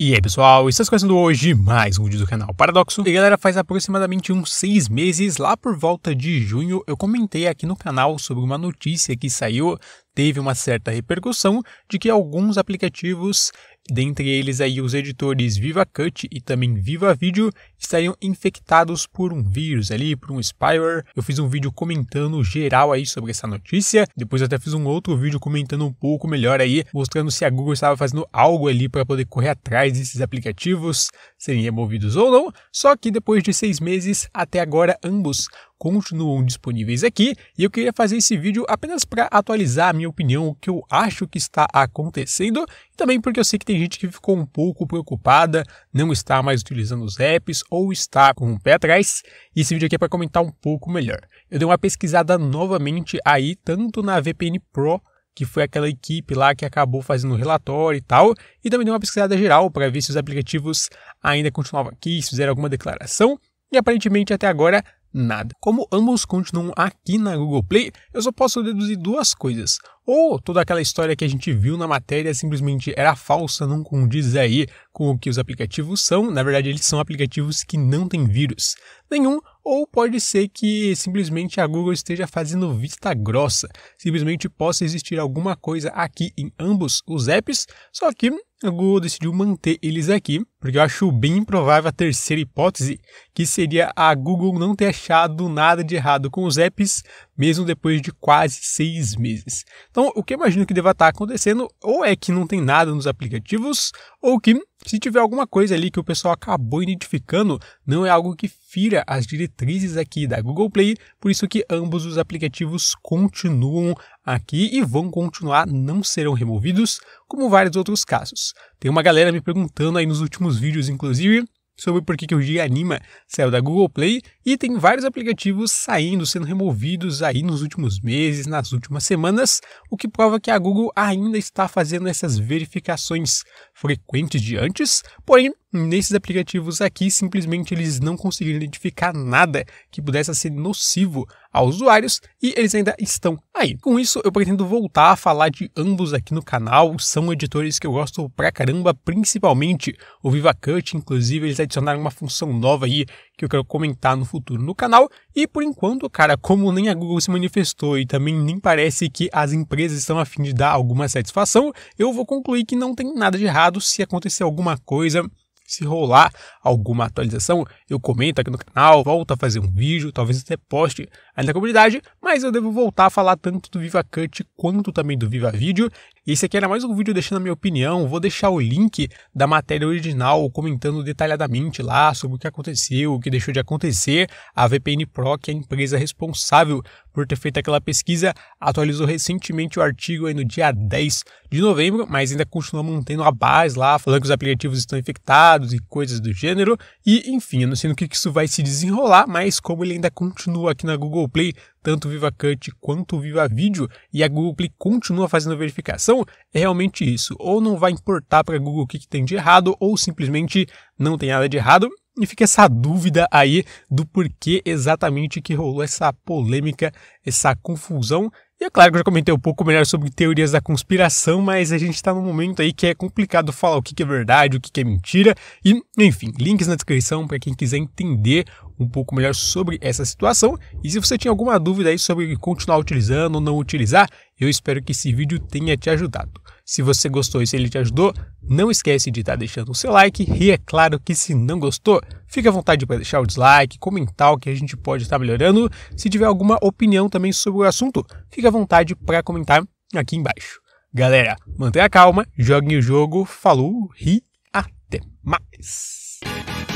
E aí pessoal, está começando hoje mais um vídeo do canal Paradoxo. E galera, faz aproximadamente uns seis meses, lá por volta de junho, eu comentei aqui no canal sobre uma notícia que saiu teve uma certa repercussão de que alguns aplicativos Dentre eles aí os editores VivaCut e também VivaVideo estariam infectados por um vírus ali, por um spyware. Eu fiz um vídeo comentando geral aí sobre essa notícia. Depois até fiz um outro vídeo comentando um pouco melhor aí, mostrando se a Google estava fazendo algo ali para poder correr atrás desses aplicativos serem removidos ou não. Só que depois de seis meses, até agora ambos continuam disponíveis aqui e eu queria fazer esse vídeo apenas para atualizar a minha opinião, o que eu acho que está acontecendo e também porque eu sei que tem gente que ficou um pouco preocupada, não está mais utilizando os apps ou está com o um pé atrás e esse vídeo aqui é para comentar um pouco melhor. Eu dei uma pesquisada novamente aí, tanto na VPN Pro que foi aquela equipe lá que acabou fazendo o relatório e tal, e também deu uma pesquisada geral para ver se os aplicativos ainda continuavam aqui, se fizeram alguma declaração, e aparentemente até agora nada. Como ambos continuam aqui na Google Play, eu só posso deduzir duas coisas. Ou toda aquela história que a gente viu na matéria simplesmente era falsa, não condiz aí com o que os aplicativos são. Na verdade, eles são aplicativos que não têm vírus nenhum, ou pode ser que simplesmente a Google esteja fazendo vista grossa, simplesmente possa existir alguma coisa aqui em ambos os apps, só que a Google decidiu manter eles aqui, porque eu acho bem improvável a terceira hipótese, que seria a Google não ter achado nada de errado com os apps, mesmo depois de quase seis meses. Então, o que eu imagino que deva estar acontecendo ou é que não tem nada nos aplicativos, ou que se tiver alguma coisa ali que o pessoal acabou identificando, não é algo que fira as diretrizes aqui da Google Play, por isso que ambos os aplicativos continuam aqui e vão continuar, não serão removidos, como vários outros casos. Tem uma galera me perguntando aí nos últimos vídeos, inclusive, sobre por que, o G-Anima saiu da Google Play e tem vários aplicativos saindo, sendo removidos aí nos últimos meses, nas últimas semanas, o que prova que a Google ainda está fazendo essas verificações frequentes de antes, porém nesses aplicativos aqui, simplesmente eles não conseguiram identificar nada que pudesse ser nocivo aos usuários e eles ainda estão aí. Com isso, eu pretendo voltar a falar de ambos aqui no canal, são editores que eu gosto pra caramba, principalmente o VivaCut, inclusive eles adicionaram uma função nova aí que eu quero comentar no futuro no canal. E por enquanto, cara, como nem a Google se manifestou e também nem parece que as empresas estão a fim de dar alguma satisfação, eu vou concluir que não tem nada de errado se acontecer alguma coisa se rolar alguma atualização, eu comento aqui no canal, volto a fazer um vídeo, talvez até poste aí na comunidade, mas eu devo voltar a falar tanto do Viva Cut quanto também do Viva Vídeo e Esse aqui era mais um vídeo deixando a minha opinião, vou deixar o link da matéria original comentando detalhadamente lá sobre o que aconteceu, o que deixou de acontecer. A VPN Pro, que é a empresa responsável por ter feito aquela pesquisa, atualizou recentemente o artigo aí no dia 10 de novembro, mas ainda continua mantendo a base lá, falando que os aplicativos estão infectados e coisas do gênero. E enfim, eu não sei no que isso vai se desenrolar, mas como ele ainda continua aqui na Google Play, tanto viva Cut quanto viva vídeo e a Google Play continua fazendo a verificação, é realmente isso. Ou não vai importar para a Google o que, que tem de errado, ou simplesmente não tem nada de errado, e fica essa dúvida aí do porquê exatamente que rolou essa polêmica, essa confusão. E é claro que eu já comentei um pouco melhor sobre teorias da conspiração, mas a gente está num momento aí que é complicado falar o que é verdade, o que é mentira. E, enfim, links na descrição para quem quiser entender um pouco melhor sobre essa situação. E se você tinha alguma dúvida aí sobre continuar utilizando ou não utilizar, eu espero que esse vídeo tenha te ajudado. Se você gostou e se ele te ajudou, não esquece de estar deixando o seu like. E é claro que se não gostou, fique à vontade para deixar o dislike, comentar o que a gente pode estar melhorando. Se tiver alguma opinião também sobre o assunto, fique à vontade para comentar aqui embaixo. Galera, mantenha a calma, joguem o jogo, falou e até mais!